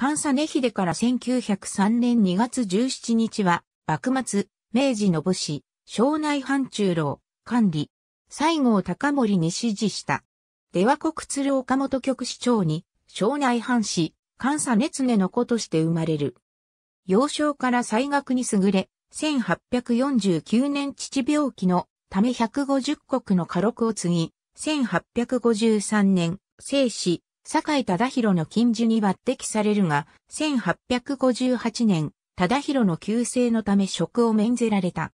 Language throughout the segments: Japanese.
関佐根秀から1903年2月17日は、幕末、明治の武士、庄内藩中郎、管理、西郷隆盛に指示した。出羽国鶴岡本局市長に、庄内藩士、関佐熱根の子として生まれる。幼少から才学に優れ、1849年父病気のため150国の家禄を継ぎ、1853年、生死、坂井忠宏の近樹に抜擢されるが、1858年、忠宏の旧姓のため職を免ぜられた。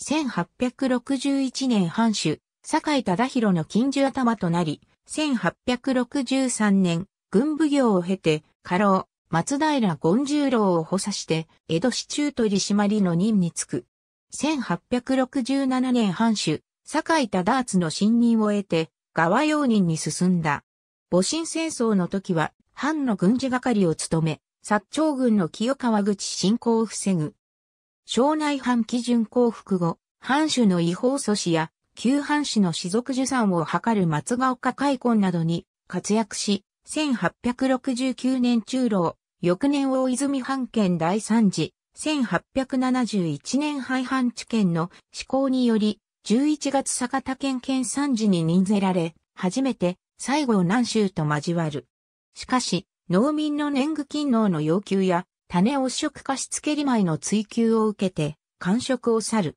1861年藩主、坂井忠宏の近樹頭となり、1863年、軍部業を経て、家老、松平権十郎を補佐して、江戸市中取締りの任に就く。1867年藩主、坂井忠厚の信任を得て、側用人に進んだ。戊辰戦争の時は、藩の軍事係を務め、薩長軍の清川口侵攻を防ぐ。省内藩基準降伏後、藩主の違法阻止や、旧藩主の士族受産を図る松ヶ丘開墾などに活躍し、1869年中老、翌年大泉藩県第三次、1871年廃藩置県の施行により、11月坂田県県三次に任ぜられ、初めて西郷南州と交わる。しかし、農民の年貢勤労の要求や、種汚職貸付利前の追求を受けて、官職を去る。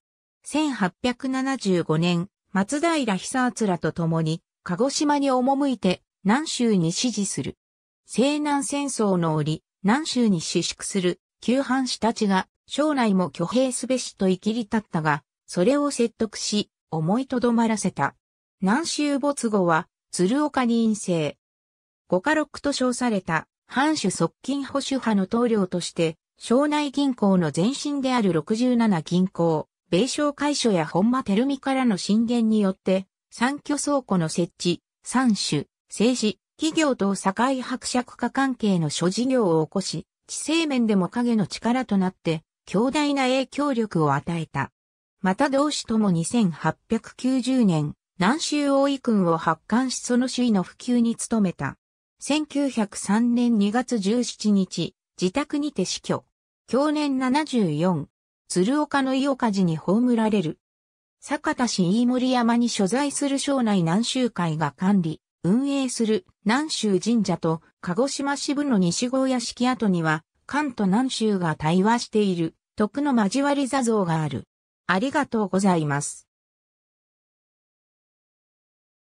1875年、松平久厚らと共に、鹿児島に赴いて、南州に支持する。西南戦争の折、南州に私縮する、旧藩士たちが、将来も挙兵すべしと生きり立ったが、それを説得し、思いとどまらせた。南州没後は、鶴岡生院政。五ッ六と称された、藩主側近保守派の棟梁として、省内銀行の前身である67銀行、米商会所や本間照美からの進言によって、三居倉庫の設置、三種、政治、企業と境伯爵化関係の諸事業を起こし、地政面でも影の力となって、強大な影響力を与えた。また同志とも2890年、南州大井君を発刊しその首位の普及に努めた。1903年2月17日、自宅にて死去。去年74。鶴岡の伊岡寺に葬られる。坂田市飯森山に所在する省内南州会が管理、運営する南州神社と鹿児島支部の西郷屋敷跡には、関と南州が対話している、徳の交わり座像がある。ありがとうございます。